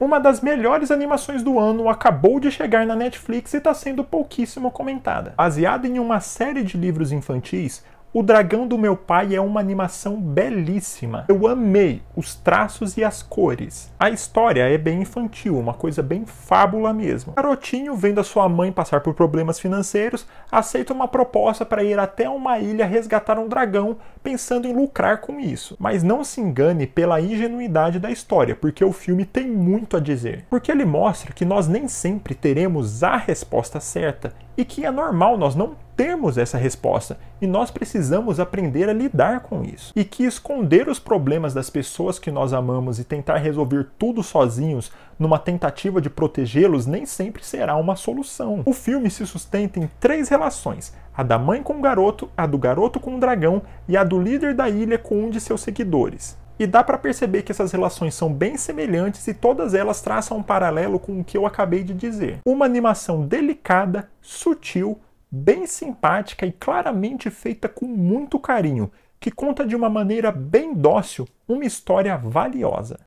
Uma das melhores animações do ano acabou de chegar na Netflix e está sendo pouquíssimo comentada. Baseada em uma série de livros infantis, o Dragão do Meu Pai é uma animação belíssima. Eu amei os traços e as cores. A história é bem infantil, uma coisa bem fábula mesmo. O garotinho, vendo a sua mãe passar por problemas financeiros, aceita uma proposta para ir até uma ilha resgatar um dragão, pensando em lucrar com isso. Mas não se engane pela ingenuidade da história, porque o filme tem muito a dizer. Porque ele mostra que nós nem sempre teremos a resposta certa e que é normal nós não termos essa resposta e nós precisamos aprender a lidar com isso. E que esconder os problemas das pessoas que nós amamos e tentar resolver tudo sozinhos numa tentativa de protegê-los nem sempre será uma solução. O filme se sustenta em três relações: a da mãe com o garoto, a do garoto com o dragão e a do líder da ilha com um de seus seguidores. E dá para perceber que essas relações são bem semelhantes e todas elas traçam um paralelo com o que eu acabei de dizer. Uma animação delicada, sutil, bem simpática e claramente feita com muito carinho, que conta de uma maneira bem dócil uma história valiosa.